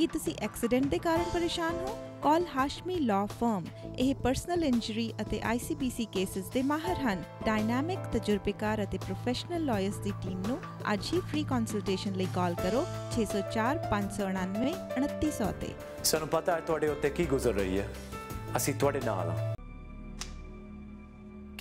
ਕੀ ਤੁਸੀਂ ਐਕਸੀਡੈਂਟ ਦੇ ਕਾਰਨ ਪਰੇਸ਼ਾਨ ਹੋ ਕਾਲ ਹਾਸ਼ਮੀ ਲਾਅ ਫਰਮ ਇਹ ਪਰਸਨਲ ਇੰਜਰੀ ਅਤੇ ਆਈਸੀਪੀਸੀ ਕੇਸਿਸ ਦੇ ਮਾਹਰ ਹਨ ਡਾਇਨਾਮਿਕ ਤਜਰਬੇਕਾਰ ਅਤੇ ਪ੍ਰੋਫੈਸ਼ਨਲ ਲਾਇਰਸ ਦੀ ਟੀਮ ਨੂੰ ਅੱਜ ਹੀ ਫ੍ਰੀ ਕੰਸਲਟੇਸ਼ਨ ਲਈ ਕਾਲ ਕਰੋ 604 599 2900 ਤੇ ਸਾਨੂੰ ਪਤਾ ਹੈ ਤੁਹਾਡੇ ਉੱਤੇ ਕੀ ਗੁਜ਼ਰ ਰਹੀ ਹੈ ਅਸੀਂ ਤੁਹਾਡੇ ਨਾਲ ਹਾਂ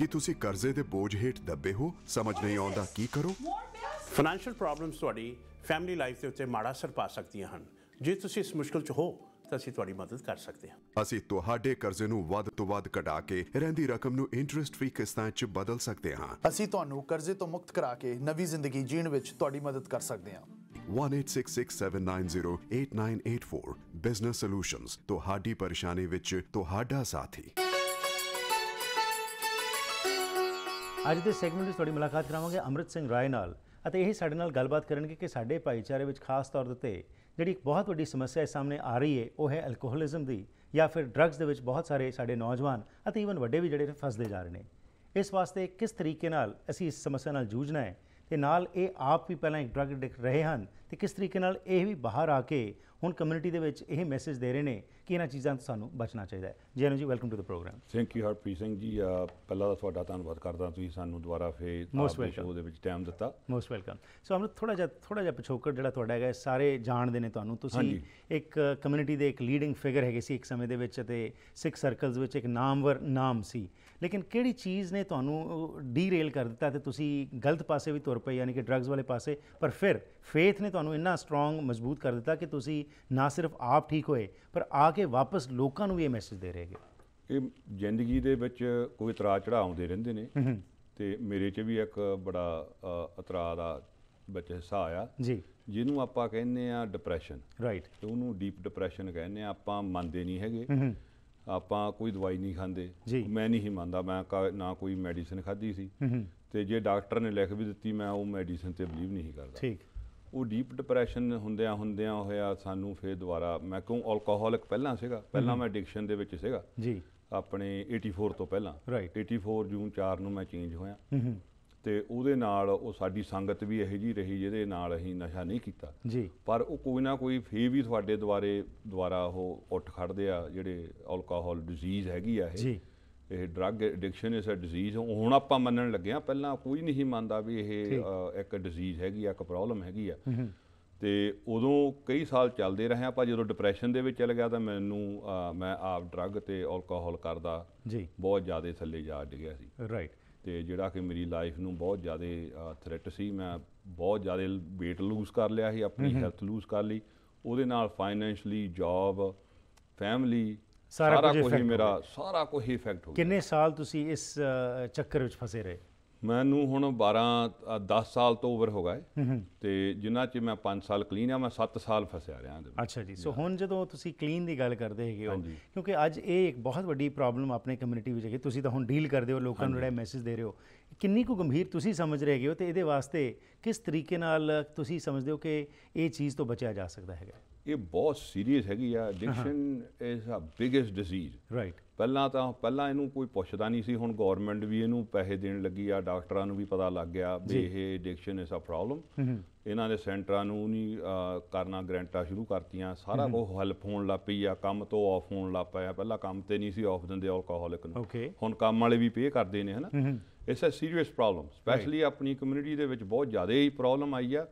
ਕੀ ਤੁਸੀਂ ਕਰਜ਼ੇ ਦੇ ਬੋਝ ਹੇਠ ਦੱਬੇ ਹੋ ਸਮਝ ਨਹੀਂ ਆਉਂਦਾ ਕੀ ਕਰੋ ਫਾਈਨੈਂਸ਼ੀਅਲ ਪ੍ਰੋਬਲਮਸ ਤੁਹਾਡੀ ਫੈਮਿਲੀ ਲਾਈਫ ਦੇ ਉੱਤੇ ਮਾੜਾ ਅਸਰ ਪਾ ਸਕਦੀਆਂ ਹਨ ਜੇ ਤੁਸੀਂ ਇਸ ਮੁਸ਼ਕਲ 'ਚ ਹੋ ਤਾਂ ਅਸੀਂ ਤੁਹਾਡੀ ਮਦਦ ਕਰ ਸਕਦੇ ਹਾਂ ਅਸੀਂ ਤੁਹਾਡੇ ਕਰਜ਼ੇ ਨੂੰ ਵੱਧ ਤੋਂ ਵੱਧ ਘਟਾ ਕੇ ਰਹਿੰਦੀ ਰਕਮ ਨੂੰ ਇੰਟਰਸਟ ਫ੍ਰੀ ਕਿਸ਼ਤਾਂ 'ਚ ਬਦਲ ਸਕਦੇ ਹਾਂ ਅਸੀਂ ਤੁਹਾਨੂੰ ਕਰਜ਼ੇ ਤੋਂ ਮੁਕਤ ਕਰਾ ਕੇ ਨਵੀਂ ਜ਼ਿੰਦਗੀ ਜੀਣ ਵਿੱਚ ਤੁਹਾਡੀ ਮਦਦ ਕਰ ਸਕਦੇ ਹਾਂ 18667908984 ਬਿਜ਼ਨਸ ਸੋਲੂਸ਼ਨਸ ਤੁਹਾਡੀ ਪਰੇਸ਼ਾਨੀ ਵਿੱਚ ਤੁਹਾਡਾ ਸਾਥੀ ਅੱਜ ਦੇ ਸੈਗਮੈਂਟ ਵਿੱਚ ਤੁਹਾਡੀ ਮੁਲਾਕਾਤ ਕਰਾਵਾਂਗੇ ਅਮਰਿਤ ਸਿੰਘ ਰਾਏ ਨਾਲ ਅਤੇ ਇਹ ਸਾਡੇ ਨਾਲ ਗੱਲਬਾਤ ਕਰਨਗੇ ਕਿ ਸਾਡੇ ਭਾਈਚਾਰੇ ਵਿੱਚ ਖਾਸ ਤੌਰ ਤੇ ਜਿਹੜੀ ਇੱਕ ਬਹੁਤ ਵੱਡੀ ਸਮੱਸਿਆ ਸਾਹਮਣੇ ਆ ਰਹੀ ਹੈ ਉਹ ਹੈ ਅਲਕੋਹਲਿਜ਼ਮ ਦੀ ਜਾਂ ਫਿਰ ਡਰੱਗਸ ਦੇ ਵਿੱਚ ਬਹੁਤ ਸਾਰੇ ਸਾਡੇ ਨੌਜਵਾਨ ਅਤੇ ਈਵਨ ਵੱਡੇ ਵੀ ਜਿਹੜੇ ਫਸਦੇ ਜਾ ਰਹੇ ਨੇ ਇਸ ਵਾਸਤੇ ਕਿਸ ਤਰੀਕੇ ਨਾਲ ਅਸੀਂ ਇਸ ਸਮੱਸਿਆ ਨਾਲ ਜੂਝਣਾ ਹੈ ਤੇ ਨਾਲ ਇਹ ਆਪ ਵੀ ਪਹਿਲਾਂ ਇੱਕ ਡਰਗ ਡਿਕ ਰਹੇ ਹਨ ਤੇ ਕਿਸ ਤਰੀਕੇ ਨਾਲ ਇਹ ਵੀ ਬਾਹਰ ਆ ਕੇ ਹੁਣ ਕਮਿਊਨਿਟੀ ਦੇ ਵਿੱਚ ਇਹ ਮੈਸੇਜ ਦੇ ਰਹੇ ਨੇ ਕਿ ਇਹਨਾਂ ਚੀਜ਼ਾਂ ਤੋਂ ਸਾਨੂੰ ਬਚਣਾ ਚਾਹੀਦਾ ਹੈ ਜੈਨੂ ਜੀ welcome to the programme thank you Harpreet Singh ji ਪਹਿਲਾਂ ਦਾ ਤੁਹਾਡਾ ਧੰਨਵਾਦ ਕਰਦਾ ਤੁਸੀਂ ਸਾਨੂੰ ਦੁਬਾਰਾ ਫੇਰ ਆਪਣੇ ਸ਼ੋਅ ਦੇ ਵਿੱਚ ਟਾਈਮ ਦਿੱਤਾ ਮੋਸਟ ਵੈਲਕਮ ਸੋ ਅਮਰ ਥੋੜਾ ਜਿਹਾ ਥੋੜਾ ਜਿਹਾ ਪਿਛੋਕੜ ਜਿਹੜਾ ਤੁਹਾਡਾ ਹੈਗਾ ਸਾਰੇ ਜਾਣਦੇ ਨੇ ਤੁਹਾਨੂੰ ਤੁਸੀਂ ਇੱਕ ਕਮਿਊਨਿਟੀ ਦੇ ਇੱਕ ਲੀਡਿੰਗ ਫਿਗਰ ਹੈਗੇ ਸੀ ਇੱਕ ਸਮੇਂ ਦੇ ਵਿੱਚ ਤੇ ਸਿੱਖ ਸਰਕਲਸ ਵਿੱਚ ਇੱਕ ਨਾਮਵਰ ਨਾਮ ਸੀ ਲੇਕਿਨ ਕਿਹੜੀ ਚੀਜ਼ ਨੇ ਤੁਹਾਨੂੰ ਡੀਰੇਲ ਕਰ ਦਿੱਤਾ ਤੇ ਤੁਸੀਂ ਗਲਤ ਪਾਸੇ ਵੀ ਤੁਰ ਤੌਰ ਯਾਨੀ ਕਿ ਡਰੱਗਸ ਵਾਲੇ ਪਾਸੇ ਪਰ ਫਿਰ ਫੇਥ ਨੇ ਤੁਹਾਨੂੰ ਇੰਨਾ ਸਟਰੋਂਗ ਮਜ਼ਬੂਤ ਕਰ ਦਿੱਤਾ ਕਿ ਤੁਸੀਂ ਨਾ ਸਿਰਫ ਆਪ ਠੀਕ ਹੋਏ ਪਰ ਆ ਕੇ ਵਾਪਸ ਲੋਕਾਂ ਨੂੰ ਵੀ ਇਹ ਮੈਸੇਜ ਦੇ ਰਹੇਗੇ ਇਹ ਜ਼ਿੰਦਗੀ ਦੇ ਵਿੱਚ ਕੋਈ ਇਤਰਾਜ਼ ਚੜਾਉਂਦੇ ਆਉਂਦੇ ਰਹਿੰਦੇ ਨੇ ਤੇ ਮੇਰੇ 'ਚ ਵੀ ਇੱਕ ਬੜਾ ਇਤਰਾਜ਼ ਦਾ ਵਿੱਚ ਹਿੱਸਾ ਆਇਆ ਜੀ ਜਿਹਨੂੰ ਆਪਾਂ ਕਹਿੰਦੇ ਆ ਡਿਪਰੈਸ਼ਨ ਰਾਈਟ ਤੇ ਉਹਨੂੰ ਡੀਪ ਡਿਪਰੈਸ਼ਨ ਕਹਿੰਦੇ ਆ ਆਪਾਂ ਮੰਨਦੇ ਨਹੀਂ ਹੈਗੇ ਆਪਾਂ ਕੋਈ ਦਵਾਈ ਨਹੀਂ ਖਾਂਦੇ ਮੈਂ ਨਹੀਂ ਹੀ ਮੰਨਦਾ ਮੈਂ ਨਾ ਕੋਈ ਮੈਡੀਸਿਨ ਖਾਧੀ ਸੀ ਤੇ ਜੇ ਡਾਕਟਰ ਨੇ ਲਿਖ ਵੀ ਦਿੱਤੀ ਮੈਂ ਉਹ ਮੈਡੀਸਿਨ ਤੇ ਬਲੀਵ ਨਹੀਂ ਕਰਦਾ ਠੀਕ ਉਹ ਡੀਪ ਡਿਪਰੈਸ਼ਨ ਹੁੰਦਿਆਂ ਹੁੰਦਿਆਂ ਹੋਇਆ ਸਾਨੂੰ ਫੇਰ ਦੁਬਾਰਾ ਮੈਂ ਕਿਉਂ ਅਲਕੋਹਲਿਕ ਪਹਿਲਾਂ ਸੀਗਾ ਪਹਿਲਾਂ ਮੈਂ ਐਡਿਕਸ਼ਨ ਦੇ ਵਿੱਚ ਸੀਗਾ ਜੀ ਆਪਣੇ 84 ਤੋਂ ਪਹਿਲਾਂ 84 ਜੂਨ 4 ਨੂੰ ਮੈਂ ਚੇਂਜ ਹੋਇਆ ਤੇ ਉਹਦੇ ਨਾਲ ਉਹ ਸਾਡੀ ਸੰਗਤ ਵੀ ਇਹੋ ਜੀ ਰਹੀ ਜਿਹਦੇ ਨਾਲ ਅਸੀਂ ਨਸ਼ਾ ਨਹੀਂ ਕੀਤਾ ਜੀ ਪਰ ਉਹ ਕੋਈ ਨਾ ਕੋਈ ਫੇ ਵੀ ਤੁਹਾਡੇ ਦੁਆਰੇ ਦੁਆਰਾ ਉਹ ਉੱਠ ਖੜਦੇ ਆ ਜਿਹੜੇ ਅਲਕੋਹਲ ਡਿਜ਼ੀਜ਼ ਹੈਗੀ ਆ ਇਹ ਜੀ ਇਹ ਡਰੱਗ ਐਡਿਕਸ਼ਨ ਇਸ ਡਿਜ਼ੀਜ਼ ਹੁਣ ਆਪਾਂ ਮੰਨਣ ਲੱਗੇ ਆ ਪਹਿਲਾਂ ਕੋਈ ਨਹੀਂ ਮੰਨਦਾ ਵੀ ਇਹ ਇੱਕ ਡਿਜ਼ੀਜ਼ ਹੈਗੀ ਆ ਇੱਕ ਪ੍ਰੋਬਲਮ ਹੈਗੀ ਆ ਤੇ ਉਦੋਂ ਕਈ ਸਾਲ ਚੱਲਦੇ ਰਹੇ ਆਪਾਂ ਜਦੋਂ ਡਿਪਰੈਸ਼ਨ ਦੇ ਵਿੱਚ ਚਲ ਗਿਆ ਤਾਂ ਮੈਨੂੰ ਮੈਂ ਆਪ ਡਰੱਗ ਤੇ ਅਲਕੋਹਲ ਕਰਦਾ ਜੀ ਬਹੁਤ ਜ਼ਿਆਦਾ ਥੱਲੇ ਜਾ ਡਿੱਗਿਆ ਸੀ ਰਾਈਟ ਤੇ ਜਿਹੜਾ ਕਿ ਮੇਰੀ ਲਾਈਫ ਨੂੰ ਬਹੁਤ ਜ਼ਿਆਦਾ ਥ੍ਰੈਟ ਸੀ ਮੈਂ ਬਹੁਤ ਜ਼ਿਆਦਾ weight lose ਕਰ ਲਿਆ ਸੀ ਆਪਣੀ ਹੈਲਥ lose ਕਰ ਲਈ ਉਹਦੇ ਨਾਲ ਫਾਈਨੈਂਸ਼ਲੀ ਜੌਬ ਫੈਮਿਲੀ ਸਾਰਾ ਕੁਝ ਮੇਰਾ ਸਾਰਾ ਕੁਝ ਇਫੈਕਟ ਹੋ ਗਿਆ ਕਿੰਨੇ ਸਾਲ ਤੁਸੀਂ ਇਸ ਚੱਕਰ ਵਿੱਚ ਫਸੇ ਰਹੇ ਮੈਨੂੰ ਹੁਣ 12 10 ਸਾਲ ਤੋਂ ਓਵਰ ਹੋ ਗਏ ਤੇ ਜਿੰਨਾ ਚ ਮੈਂ 5 ਸਾਲ ਕਲੀਨ ਆ ਮੈਂ 7 ਸਾਲ ਫਸਿਆ ਰਿਹਾ ਇਹਦੇ ਅੱਛਾ ਜੀ ਸੋ ਹੁਣ ਜਦੋਂ ਤੁਸੀਂ ਕਲੀਨ ਦੀ ਗੱਲ ਕਰਦੇ ਹੈਗੇ ਹੋ ਕਿਉਂਕਿ ਅੱਜ ਇਹ ਇੱਕ ਬਹੁਤ ਵੱਡੀ ਪ੍ਰੋਬਲਮ ਆਪਣੇ ਕਮਿਊਨਿਟੀ ਵਿੱਚ ਹੈਗੀ ਤੁਸੀਂ ਤਾਂ ਹੁਣ ਡੀਲ ਕਰਦੇ ਹੋ ਲੋਕਾਂ ਨੂੰ ਜਿਹੜਾ ਮੈਸੇਜ ਦੇ ਰਹੇ ਹੋ ਕਿੰਨੀ ਕੁ ਗੰਭੀਰ ਤੁਸੀਂ ਸਮਝ ਰਹੇ ਹੋ ਤੇ ਇਹਦੇ ਵਾਸਤੇ ਕਿਸ ਤਰੀਕੇ ਨਾਲ ਤੁਸੀਂ ਸਮਝਦੇ ਹੋ ਕਿ ਇਹ ਚੀਜ਼ ਤੋਂ ਬਚਿਆ ਜਾ ਸਕਦਾ ਹੈਗਾ ਇਹ ਬਹੁਤ ਸੀਰੀਅਸ ਹੈਗੀ ਆ addiction is a biggest disease right ਪਹਿਲਾਂ ਤਾਂ ਪਹਿਲਾਂ ਇਹਨੂੰ ਕੋਈ ਪੁੱਛਦਾ ਨਹੀਂ ਸੀ ਹੁਣ ਗਵਰਨਮੈਂਟ ਵੀ ਇਹਨੂੰ ਪੈਸੇ ਦੇਣ ਲੱਗੀ ਆ ਡਾਕਟਰਾਂ ਨੂੰ ਵੀ ਪਤਾ ਲੱਗ ਗਿਆ ਵੀ ਇਹ ਐਡਿਕਸ਼ਨ ਇਸ ਆ ਪ੍ਰੋਬਲਮ ਇਹਨਾਂ ਦੇ ਸੈਂਟਰਾਂ ਨੂੰ ਨਹੀਂ ਕਰਨਾ ਗ੍ਰੈਂਟਾਂ ਸ਼ੁਰੂ ਕਰਤੀਆਂ ਸਾਰਾ ਉਹ ਹੈਲਪ ਹੋਣ ਲੱਗ ਪਈ ਆ ਕੰਮ ਤੋਂ ਆਫ ਹੋਣ ਲੱਗ ਪਿਆ ਪਹਿਲਾਂ ਕੰਮ ਤੇ ਨਹੀਂ ਸੀ ਆਫ ਦਿੰਦੇ ਆਲਕੋਹੋਲਿਕ ਨੂੰ ਹੁਣ ਕੰਮ ਵਾਲੇ ਵੀ ਪੇ ਕਰਦੇ ਨੇ ਹਨਾ ਇਸ ਆ ਸੀਰੀਅਸ ਪ੍ਰੋਬਲਮ ਸਪੈਸ਼ਲੀ ਆਪਣੀ ਕਮਿਊਨਿਟੀ ਦੇ ਵਿੱਚ ਬਹੁਤ ਜ਼ਿਆਦਾ ਹੀ ਪ੍ਰੋਬਲਮ ਆਈ ਆ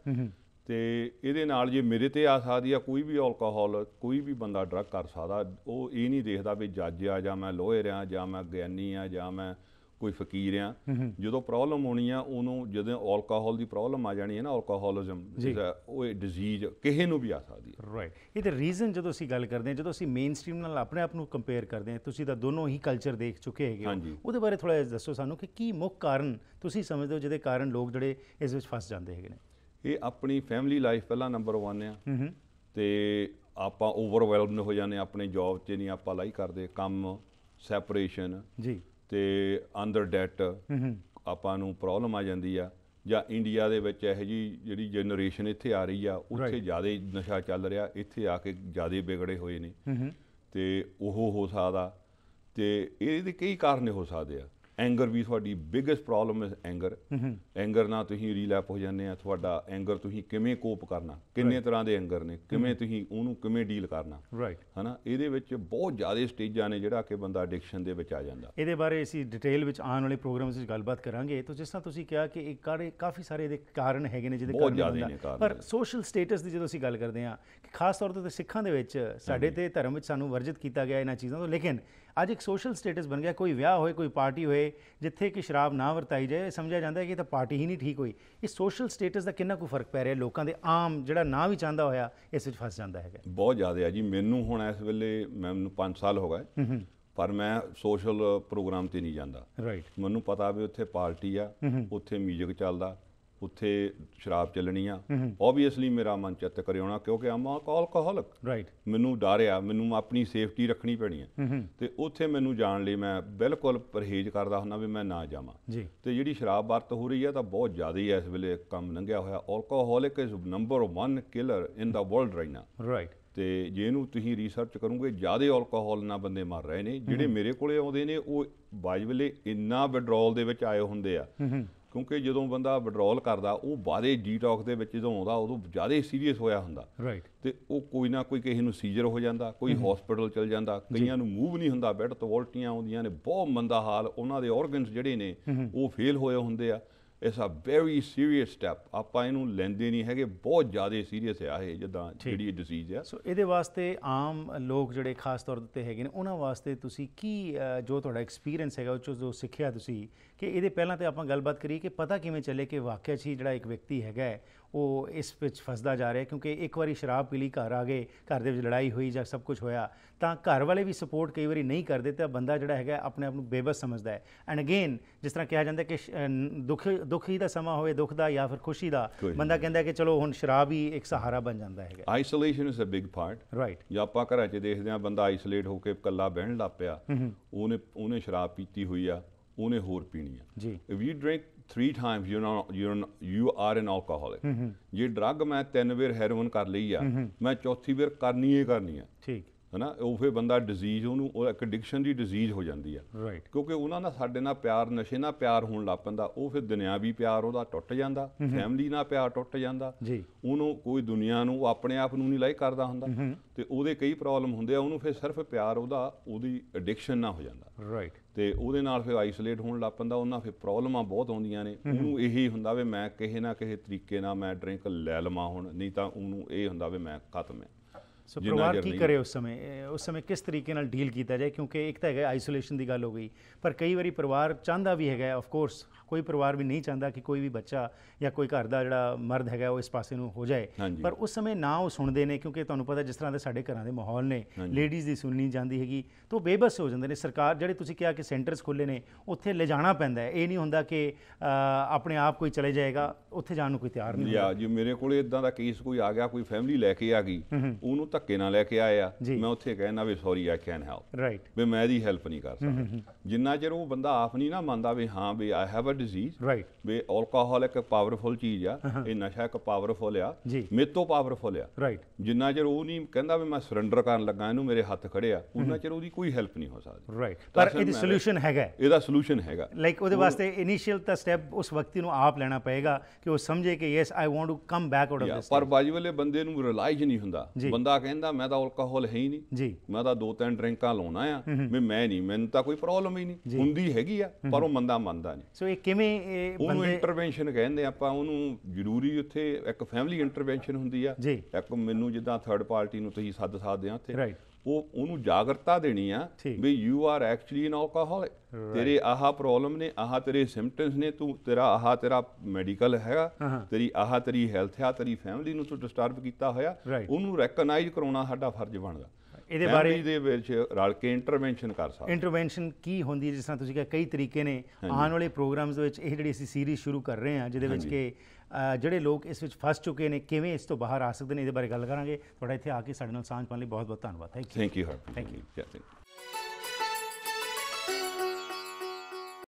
ਤੇ ਇਹਦੇ ਨਾਲ ਜੇ ਮੇਰੇ ਤੇ ਆ ਸਕਦੀ ਆ ਕੋਈ ਵੀ ਅਲਕੋਹਲ ਕੋਈ ਵੀ ਬੰਦਾ ਡਰਗ ਕਰ ਸਕਦਾ ਉਹ ਇਹ ਨਹੀਂ ਦੇਖਦਾ ਵੀ ਜੱਜ ਆ ਜਾਂ ਮੈਂ ਲੋਹੇ ਰਿਆਂ ਜਾਂ ਮੈਂ ਗਿਆਨੀ ਆ ਜਾਂ ਮੈਂ ਕੋਈ ਫਕੀਰ ਆ ਜਦੋਂ ਪ੍ਰੋਬਲਮ ਹੋਣੀ ਆ ਉਹਨੂੰ ਜਦੋਂ ਅਲਕੋਹਲ ਦੀ ਪ੍ਰੋਬਲਮ ਆ ਜਾਣੀ ਹੈ ਨਾ ਅਲਕੋਹਲਿਜ਼ਮ ਉਹ ਡਿਜ਼ੀਜ਼ ਕਿਸੇ ਨੂੰ ਵੀ ਆ ਸਕਦੀ ਹੈ ਰਾਈਟ ਤੇ ਰੀਜ਼ਨ ਜਦੋਂ ਅਸੀਂ ਗੱਲ ਕਰਦੇ ਹਾਂ ਜਦੋਂ ਅਸੀਂ ਮੇਨ ਸਟ੍ਰੀਮ ਨਾਲ ਆਪਣੇ ਆਪ ਨੂੰ ਕੰਪੇਅਰ ਕਰਦੇ ਹਾਂ ਤੁਸੀਂ ਤਾਂ ਦੋਨੋਂ ਹੀ ਕਲਚਰ ਦੇਖ ਚੁੱਕੇ ਹੈਗੇ ਉਹਦੇ ਬਾਰੇ ਥੋੜਾ ਜਿਹਾ ਦੱਸੋ ਸਾਨੂੰ ਕਿ ਕੀ ਮੁੱਖ ਕਾਰਨ ਤੁਸੀਂ ਸਮਝਦੇ ਹੋ ਜਿਹਦੇ ਕਾਰਨ ਲੋਕ ਜਿਹੜੇ ਇਸ ਵਿੱਚ ਫਸ ਜਾਂਦੇ ਹੈਗੇ ਨੇ ਇਹ ਆਪਣੀ ਫੈਮਿਲੀ ਲਾਈਫ ਪਹਿਲਾ ਨੰਬਰ 1 ਆ ਤੇ ਆਪਾਂ ਓਵਰਵੈਲਮਡ ਹੋ ਜਾਂਦੇ ਆਪਣੇ ਜੌਬ 'ਚ ਨਹੀਂ ਆਪਾਂ ਲਾਈ ਕਰਦੇ ਕੰਮ ਸੈਪਰੇਸ਼ਨ ਜੀ ਤੇ ਅੰਦਰ ਡੈਟ ਹੂੰ ਹੂੰ ਆਪਾਂ ਨੂੰ ਪ੍ਰੋਬਲਮ ਆ ਜਾਂਦੀ ਆ ਜਾਂ ਇੰਡੀਆ ਦੇ ਵਿੱਚ ਇਹ ਜੀ ਜਿਹੜੀ ਜਨਰੇਸ਼ਨ ਇੱਥੇ ਆ ਰਹੀ ਆ ਉੱਥੇ ਜ਼ਿਆਦਾ ਨਸ਼ਾ ਚੱਲ ਰਿਹਾ ਇੱਥੇ ਆ ਕੇ ਜ਼ਿਆਦਾ ਵਿਗੜੇ ਹੋਏ ਨੇ ਹੂੰ ਹੂੰ ਤੇ ਉਹ ਹੋ ਸਕਦਾ ਤੇ ਇਹਦੇ ਕਈ ਕਾਰਨ ਹੋ ਸਕਦੇ ਆ ਐਂਗਰ ਵੀ ਤੁਹਾਡੀ biggest problem is anger anger ਨਾਲ ਤੁਸੀਂ ਰੀਲੈਪ ਹੋ ਜਾਂਦੇ ਆ ਤੁਹਾਡਾ ਐਂਗਰ ਤੁਸੀਂ ਕਿਵੇਂ ਕੋਪ ਕਰਨਾ ਕਿੰਨੇ ਤਰ੍ਹਾਂ ਦੇ ਐਂਗਰ ਨੇ ਕਿਵੇਂ ਤੁਸੀਂ ਉਹਨੂੰ ਕਿਵੇਂ ਡੀਲ ਕਰਨਾ ਰਾਈਟ ਹਨਾ ਇਹਦੇ ਵਿੱਚ ਬਹੁਤ ਜ਼ਿਆਦਾ ਸਟੇਜਾਂ ਨੇ ਜਿਹੜਾ ਕਿ ਬੰਦਾ ਐਡਿਕਸ਼ਨ ਦੇ ਵਿੱਚ ਆ ਜਾਂਦਾ ਇਹਦੇ ਬਾਰੇ ਅਸੀਂ ਡਿਟੇਲ ਵਿੱਚ ਆਉਣ ਵਾਲੇ ਪ੍ਰੋਗਰਾਮਸ ਵਿੱਚ ਗੱਲਬਾਤ ਕਰਾਂਗੇ ਤਾਂ ਜਿਸ ਤਰ੍ਹਾਂ ਤੁਸੀਂ ਕਿਹਾ ਕਿ ਇੱਕ ਕਾਰੇ ਕਾਫੀ ਸਾਰੇ ਇਹਦੇ ਕਾਰਨ ਹੈਗੇ ਨੇ ਜਿਹਦੇ ਕਾਰਨ ਪਰ ਸੋਸ਼ਲ ਸਟੇਟਸ ਦੀ ਜਦੋਂ ਅਸੀਂ ਗੱਲ ਕਰਦੇ ਆ ਕਿ ਖਾਸ ਤੌਰ ਤੇ ਸਿੱਖਾਂ ਦੇ ਵਿੱਚ ਸਾਡੇ ਤੇ ਧਰਮ ਵਿੱਚ ਸਾਨੂੰ ਵਰਜਿਤ ਕੀਤਾ ਗਿਆ ਇਹਨਾਂ ਚੀਜ਼ਾਂ ਤੋਂ ਲੇਕਿਨ ਅੱਜ ਇੱਕ ਸੋਸ਼ਲ ਸਟੇਟਸ ਬਣ ਗਿਆ ਕੋਈ ਵਿਆਹ ਹੋਏ ਕੋਈ ਪਾਰਟੀ ਹੋਏ ਜਿੱਥੇ ਕਿ ਸ਼ਰਾਬ ਨਾ ਵਰਤਾਈ ਜਾਏ ਸਮਝਿਆ ਜਾਂਦਾ ਹੈ ਕਿ ਇਹ ਤਾਂ ਪਾਰਟੀ ਹੀ ਨਹੀਂ ਠੀਕ ਹੋਈ ਇਹ ਸੋਸ਼ਲ ਸਟੇਟਸ ਦਾ ਕਿੰਨਾ ਕੋਈ ਫਰਕ ਪੈ ਰਿਹਾ ਲੋਕਾਂ ਦੇ ਆਮ ਜਿਹੜਾ ਨਾ ਵੀ ਚਾਹੁੰਦਾ ਹੋਇਆ ਇਸ ਵਿੱਚ ਫਸ ਜਾਂਦਾ ਹੈਗਾ ਬਹੁਤ ਜ਼ਿਆਦਾ ਹੈ ਜੀ ਮੈਨੂੰ ਹੁਣ ਇਸ ਵੇਲੇ ਮੈਨੂੰ 5 ਸਾਲ ਹੋ ਗਏ ਪਰ ਮੈਂ ਸੋਸ਼ਲ ਪ੍ਰੋਗਰਾਮ ਤੇ ਨਹੀਂ ਜਾਂਦਾ ਰਾਈਟ ਮੈਨੂੰ ਪਤਾ ਵੀ ਉੱਥੇ ਪਾਰਟੀ ਆ ਉੱਥੇ 뮤직 ਚੱਲਦਾ ਉੱਥੇ ਸ਼ਰਾਬ ਚੱਲਣੀ ਆ ਆਬਵੀਅਸਲੀ ਮੇਰਾ ਮਨ ਚਿੱਤ ਕਰਿਆਉਣਾ ਕਿਉਂਕਿ ਆਮ ਆਲਕੋਹਲਿਕ ਰਾਈਟ ਮੈਨੂੰ ਡਾਰਿਆ ਮੈਨੂੰ ਆਪਣੀ ਸੇਫਟੀ ਰੱਖਣੀ ਪੈਣੀ ਆ ਤੇ ਉੱਥੇ ਮੈਨੂੰ ਜਾਣ ਲਈ ਮੈਂ ਬਿਲਕੁਲ ਪਰਹੇਜ਼ ਕਰਦਾ ਹੁੰਦਾ ਵੀ ਮੈਂ ਨਾ ਜਾਵਾਂ ਤੇ ਜਿਹੜੀ ਸ਼ਰਾਬ ਵਰਤ ਹੋ ਰਹੀ ਆ ਤਾਂ ਬਹੁਤ ਜ਼ਿਆਦਾ ਹੀ ਇਸ ਵੇਲੇ ਕੰਮ ਲੰਘਿਆ ਹੋਇਆ alcoholic is number 1 killer in the world right ਨਾ ਰਾਈਟ ਤੇ ਇਹਨੂੰ ਤੁਸੀਂ ਰਿਸਰਚ ਕਰੋਗੇ ਜਿਆਦਾ ਆਲਕੋਹਲ ਨਾਲ ਬੰਦੇ ਮਰ ਰਹੇ ਨੇ ਜਿਹੜੇ ਮੇਰੇ ਕੋਲੇ ਆਉਂਦੇ ਨੇ ਉਹ ਬਾਜਵਲੇ ਇੰਨਾ ਵਿਡਰੋਲ ਦੇ ਵਿੱਚ ਆਏ ਹੁੰਦੇ ਆ ਕਿਉਂਕਿ ਜਦੋਂ ਬੰਦਾ ਵਿਡਰੋਲ ਕਰਦਾ ਉਹ ਬਾਰੇ ਡੀਟੌਕ ਦੇ ਵਿੱਚ ਜਦੋਂ ਆਉਂਦਾ ਉਦੋਂ ਜ਼ਿਆਦਾ ਸੀਰੀਅਸ ਹੋਇਆ ਹੁੰਦਾ ਰਾਈਟ ਤੇ ਉਹ ਕੋਈ ਨਾ ਕੋਈ ਕਿਸੇ ਨੂੰ ਸੀਜ਼ਰ ਹੋ ਜਾਂਦਾ ਕੋਈ ਹਸਪੀਟਲ mm-hmm. ਚਲ ਜਾਂਦਾ ਕਈਆਂ ਨੂੰ ਮੂਵ ਨਹੀਂ ਹੁੰਦਾ ਬੈੱਡ ਤੋਂ ਉਲਟੀਆਂ ਆਉਂਦੀਆਂ ਨੇ ਬਹੁਤ ਮੰਦਾ ਹਾਲ ਉਹਨਾਂ ਦੇ ਆਰਗਨਸ ਜਿਹੜੇ ਨੇ mm-hmm. ਉਹ ਫੇਲ ਹੋਏ ਹੁੰਦੇ ਆ ਇਸ ਆ ਵੈਰੀ ਸੀਰੀਅਸ ਸਟੈਪ ਆਪਾਂ ਇਹਨੂੰ ਲੈਂਦੇ ਨਹੀਂ ਹੈਗੇ ਬਹੁਤ ਜ਼ਿਆਦਾ ਸੀਰੀਅਸ ਆ ਇਹ ਜਦਾਂ ਜਿਹੜੀ ਡਿਸੀਜ਼ ਆ ਸੋ ਇਹਦੇ ਵਾਸਤੇ ਆਮ ਲੋਕ ਜਿਹੜੇ ਖਾਸ ਤੌਰ ਤੇ ਹੈਗੇ ਨੇ ਉਹਨਾਂ ਵਾਸਤੇ ਤੁਸੀਂ ਕੀ ਜੋ ਤੁਹਾਡਾ ਐਕਸਪੀਰੀਅੰਸ ਹੈਗਾ ਉਹ ਚੋਂ ਜੋ ਸਿੱਖਿਆ ਤੁਸੀਂ ਕਿ ਇਹਦੇ ਪਹਿਲਾਂ ਤੇ ਆਪਾਂ ਗੱਲਬਾਤ ਕਰੀ ਕਿ ਪਤਾ ਕਿਵੇਂ ਚੱਲੇ ਕਿ ਵਾਕਿਆ 'ਚ ਜਿਹੜਾ ਇੱਕ ਵਿਅਕਤੀ ਹੈਗਾ ਉਹ ਇਸ ਵਿੱਚ ਫਸਦਾ ਜਾ ਰਿਹਾ ਕਿਉਂਕਿ ਇੱਕ ਵਾਰੀ ਸ਼ਰਾਬ ਪੀ ਲਈ ਘਰ ਆ ਗਏ ਘਰ ਦੇ ਵਿੱਚ ਲੜਾਈ ਹੋਈ ਜਾਂ ਸਭ ਕੁਝ ਹੋਇਆ ਤਾਂ ਘਰ ਵਾਲੇ ਵੀ ਸਪੋਰਟ ਕਈ ਵਾਰੀ ਨਹੀਂ ਕਰਦੇ ਤਾਂ ਬੰਦਾ ਜਿਹੜਾ ਹੈਗਾ ਆਪਣੇ ਆਪ ਨੂੰ ਬੇਬਸ ਸਮਝਦਾ ਹੈ ਐਂਡ ਅਗੇਨ ਜਿਸ ਤਰ੍ਹਾਂ ਕਿਹਾ ਜਾਂਦਾ ਕਿ ਦੁੱਖ ਦੁੱਖੀ ਦਾ ਸਮਾਂ ਹੋਵੇ ਦੁੱਖ ਦਾ ਜਾਂ ਫਿਰ ਖੁਸ਼ੀ ਦਾ ਬੰਦਾ ਕਹਿੰਦਾ ਕਿ ਚਲੋ ਹੁਣ ਸ਼ਰਾਬ ਹੀ ਇੱਕ ਸਹਾਰਾ ਬਣ ਜਾਂਦਾ ਹੈਗਾ isolation is a big part right ਜਾਂ ਆਪਾਂ ਘਰਾਂ 'ਚ ਦੇਖਦੇ ਆ ਬੰਦਾ ਆਈਸੋਲੇਟ ਹੋ ਕੇ ਇਕੱਲਾ ਬਹਿਣ ਲੱਪਿਆ ਉਹਨੇ ਉਹਨੇ ਸ਼ਰਾਬ ਪੀਤੀ ਹੋਈ ਆ ਉਹਨੇ ਹੋਰ ਪੀਣੀ ਆ ਜੀ ਵੀ drink 3 times you are you are an alcoholic ਜੇ ਡਰੱਗ ਮੈਂ ਤਿੰਨ ਵਾਰ ਹੈਰੋਇਨ ਕਰ ਲਈ ਆ ਮੈਂ ਚੌਥੀ ਵਾਰ ਕਰਨੀ ਹੀ ਕਰਨੀ ਆ ਠੀਕ ਹਨਾ ਉਹ ਫੇ ਬੰਦਾ ਡਿਜ਼ੀਜ਼ ਉਹਨੂੰ ਉਹ ਇੱਕ ਐਡਿਕਸ਼ਨ ਦੀ ਡਿਜ਼ੀਜ਼ ਹੋ ਜਾਂਦੀ ਆ ਰਾਈਟ ਕਿਉਂਕਿ ਉਹਨਾਂ ਨਾਲ ਸਾਡੇ ਨਾਲ ਪਿਆਰ ਨਸ਼ੇ ਨਾਲ ਪਿਆਰ ਹੋਣ ਲੱਗ ਪੈਂਦਾ ਉਹ ਫਿਰ ਦੁਨਿਆਵੀ ਪਿਆਰ ਉਹਦਾ ਟੁੱਟ ਜਾਂਦਾ ਫੈਮਿਲੀ ਨਾਲ ਪਿਆਰ ਟੁੱਟ ਜਾਂਦਾ ਜੀ ਉਹਨੂੰ ਕੋਈ ਦੁਨੀਆ ਨੂੰ ਆਪਣੇ ਆਪ ਨੂੰ ਨਹੀਂ ਲਾਈ ਕਰਦਾ ਹੁੰਦਾ ਤੇ ਉਹਦੇ ਕਈ ਪ੍ਰੋਬਲਮ ਹੁੰਦੇ ਆ ਉਹਨੂੰ ਫਿਰ ਸਿਰਫ ਪਿਆਰ ਉਹਦਾ ਉਹਦੀ ਐਡਿਕਸ਼ਨ ਨਾ ਹੋ ਜਾਂਦਾ ਰਾਈਟ ਤੇ ਉਹਦੇ ਨਾਲ ਫਿਰ ਆਈਸੋਲੇਟ ਹੋਣ ਲੱਗ ਪੈਂਦਾ ਉਹਨਾਂ ਫਿਰ ਪ੍ਰੋਬਲਮਾਂ ਬਹੁਤ ਆਉਂਦੀਆਂ ਨੇ ਉਹਨੂੰ ਇਹੀ ਹੁੰਦਾ ਵੇ ਮੈਂ ਕਿਸੇ ਨਾ ਕਿਸੇ ਤਰੀਕੇ ਨਾਲ ਮੈਂ ਡਰਿੰਕ ਲੈ ਲਵਾਂ ਹੁਣ ਨਹੀਂ ਤਾਂ ਉਹਨੂੰ ਇਹ ਹੁੰਦਾ ਵੇ ਮੈਂ ਖਤਮ ਹੈ ਸੋ ਪਰਿਵਾਰ ਕੀ ਕਰੇ ਉਸ ਸਮੇਂ ਉਸ ਸਮੇਂ ਕਿਸ ਤਰੀਕੇ ਨਾਲ ਡੀਲ ਕੀਤਾ ਜਾਏ ਕਿਉਂਕਿ ਇੱਕ ਤਾਂ ਹੈਗਾ ਆਈਸੋਲੇਸ਼ਨ ਦੀ ਗੱਲ ਹੋ ਗਈ ਪਰ ਕਈ ਵਾਰੀ ਪਰਿਵਾਰ ਚਾਹੁੰਦਾ ਵੀ ਹੈਗਾ ਆਫ ਕੋਰਸ ਕੋਈ ਪਰਿਵਾਰ ਵੀ ਨਹੀਂ ਚਾਹੁੰਦਾ ਕਿ ਕੋਈ ਵੀ ਬੱਚਾ ਜਾਂ ਕੋਈ ਘਰ ਦਾ ਜਿਹੜਾ ਮਰਦ ਹੈਗਾ ਉਹ ਇਸ ਪਾਸੇ ਨੂੰ ਹੋ ਜਾਏ ਪਰ ਉਸ ਸਮੇਂ ਨਾ ਉਹ ਸੁਣਦੇ ਨੇ ਕਿਉਂਕਿ ਤੁਹਾਨੂੰ ਪਤਾ ਜਿਸ ਤਰ੍ਹਾਂ ਦੇ ਸਾਡੇ ਘਰਾਂ ਦੇ ਮਾਹੌਲ ਨੇ ਲੇਡੀਜ਼ ਦੀ ਸੁਣਨੀ ਜਾਂਦੀ ਹੈਗੀ ਤੋਂ ਬੇਬਸ ਹੋ ਜਾਂਦੇ ਨੇ ਸਰਕਾਰ ਜਿਹੜੇ ਤੁਸੀਂ ਕਿਹਾ ਕਿ ਸੈਂਟਰਸ ਖੋਲੇ ਨੇ ਉੱਥੇ ਲੈ ਜਾਣਾ ਪੈਂਦਾ ਇਹ ਨਹੀਂ ਹੁੰਦਾ ਕਿ ਆਪਣੇ ਆਪ ਕੋਈ ਚਲੇ ਜਾਏਗਾ ਉੱਥੇ ਜਾਣ ਨੂੰ ਕੋਈ ਤਿਆਰ ਨਹੀਂ ਹੁੰਦਾ ਜੀ ਮੇਰੇ ਕੋਲੇ ਇਦਾਂ ਦਾ ਕੇਸ ਕੋਈ ਆ ਗਿਆ ਕੋਈ ਫੈਮਿਲੀ ਲੈ ਕੇ ਆ ਗਈ ਉਹਨੂੰ ਧੱਕੇ ਨਾਲ ਲੈ ਕੇ ਆਇਆ ਮੈਂ ਉੱਥੇ ਕਹਿਣਾ ਵੀ sorry I can help right ਵੀ ਮੈਂ ਇਹਦੀ ਹੈਲਪ ਨਹੀਂ ਕਰ ਸਕਦਾ ਜਿੰਨਾ ਚਿਰ ਉਹ ਬੰਦਾ ਆਪ ਨਹੀਂ ਨਾ ਮੰਨਦਾ ਵੀ ਹਾਂ ਵੀ I have a disease right ਵੀ ਅਲਕੋਹਲ ਇੱਕ ਪਾਵਰਫੁਲ ਚੀਜ਼ ਆ ਇਹ ਨਸ਼ਾ ਇੱਕ ਪਾਵਰਫੁਲ ਆ ਤੋਂ ਪਾਵਰਫੁਲ ਆ ਰਾਈਟ ਜਿੰਨਾ ਚਿਰ ਉਹ ਨਹੀਂ ਕਹਿੰਦਾ ਵੀ ਮੈਂ ਸਰੈਂਡਰ ਕਰਨ ਲੱਗਾ ਇਹਨੂੰ ਮੇਰੇ ਹੱਥ ਖੜੇ ਆ ਉਹਨਾਂ ਚਿਰ ਉਹਦੀ ਕੋਈ ਹੈਲਪ ਨਹੀਂ ਹੋ ਸਕਦੀ ਰਾਈਟ ਪਰ ਇਹਦੀ ਸੋਲੂਸ਼ਨ ਹੈਗਾ ਇਹਦਾ ਸੋਲੂਸ਼ਨ ਹੈਗਾ ਲਾਈਕ ਉਹਦੇ ਵਾਸਤੇ ਇਨੀਸ਼ੀਅਲ ਤਾਂ ਸਟੈਪ ਉਸ ਵਕਤੀ ਨੂੰ ਆਪ ਲੈਣਾ ਪਏਗਾ ਕਿ ਉਹ ਸਮਝੇ ਕਿ yes I want to come back out of this ਪਰ ਬਾਜੀ ਵਾਲੇ ਬੰਦੇ ਨੂੰ ਰਿਅਲਾਈਜ਼ ਨਹੀਂ ਹੁੰਦਾ ਬੰਦਾ ਕਹਿੰਦਾ ਮੈਂ ਤਾਂ ਅਲਕੋਹਲ ਹੈ ਹੀ ਨਹੀਂ ਮੈਂ ਤਾਂ ਦੋ ਤਿੰਨ ਡਰਿੰਕਾਂ ਲਾਉਣਾ ਆ ਮੈਂ ਮੈਂ ਨਹੀਂ ਮੈਨੂੰ ਤਾਂ ਕੋਈ ਪ੍ਰੋਬਲਮ ਹੀ ਨਹੀਂ ਹੁੰਦੀ ਹੈਗੀ ਆ ਪਰ ਉਹ ਬੰਦਾ ਮੰਨਦਾ ਨਹੀਂ ਸੋ ਇਹ ਕਿਵੇਂ ਇਹ ਬੰਦੇ ਉਹਨੂੰ ਇੰਟਰਵੈਂਸ਼ਨ ਕਹਿੰਦੇ ਆਪਾਂ ਉਹਨੂੰ ਜ਼ਰੂਰੀ ਉੱਥੇ ਇੱਕ ਫੈਮਿਲੀ ਇੰਟਰਵੈਂਸ਼ਨ ਹੁੰਦੀ ਆ ਇੱਕ ਮੈਨੂੰ ਜਿੱਦਾਂ ਥਰਡ ਪਾਰਟੀ ਨੂੰ ਤੁਸੀਂ ਸੱਦ ਸਕਦੇ ਆ ਉੱਥੇ ਉਹ ਉਹਨੂੰ ਜਾਗਰਤਾ ਦੇਣੀ ਆ ਵੀ you are actually an alcoholic ਤੇਰੇ ਆਹਾ ਪ੍ਰੋਬਲਮ ਨੇ ਆਹਾ ਤੇਰੇ ਸਿੰਪਟਮਸ ਨੇ ਤੂੰ ਤੇਰਾ ਆਹਾ ਤੇਰਾ ਮੈਡੀਕਲ ਹੈਗਾ ਤੇਰੀ ਆਹ ਤੇਰੀ ਹੈਲਥ ਆ ਤੇਰੀ ਫੈਮਿਲੀ ਨੂੰ ਤੂੰ ਡਿਸਟਰਬ ਕੀਤਾ ਹੋਇਆ ਉਹਨੂੰ ਰੈਕਗਨਾਈਜ਼ ਕਰਾਉਣਾ ਸਾਡਾ ਫਰਜ਼ ਬਣਦਾ ਇਹਦੇ ਬਾਰੇ ਦੇ ਵਿੱਚ ਰਲ ਕੇ ਇੰਟਰਵੈਂਸ਼ਨ ਕਰ ਸਕਦੇ ਇੰਟਰਵੈਂਸ਼ਨ ਕੀ ਹੁੰਦੀ ਜਿਸ ਤਰ੍ਹਾਂ ਤੁਸੀਂ ਕਿਹਾ ਕਈ ਤਰੀਕੇ ਨੇ ਆਉਣ ਵਾਲੇ ਪ੍ਰੋਗਰਾਮਸ ਦੇ ਵਿੱਚ ਇਹ ਜਿਹੜੀ ਅਸੀਂ ਸੀਰੀਜ਼ ਸ਼ੁਰੂ ਕਰ ਰਹੇ ਹਾਂ ਜਿਹਦੇ ਵਿੱਚ ਕਿ ਜਿਹੜੇ ਲੋਕ ਇਸ ਵਿੱਚ ਫਸ ਚੁੱਕੇ ਨੇ ਕਿਵੇਂ ਇਸ ਤੋਂ ਬਾਹਰ ਆ ਸਕਦੇ ਨੇ ਇਹਦੇ ਬਾਰੇ ਗੱਲ ਕਰਾਂਗੇ ਤੁਹਾਡਾ ਇੱਥੇ ਆ ਕੇ ਸਾਡੇ ਨਾਲ ਸਾਂਝ ਪਾਉਣ ਲਈ ਬਹੁਤ ਬਹੁਤ ਧੰਨਵਾਦ thank you thank you thank you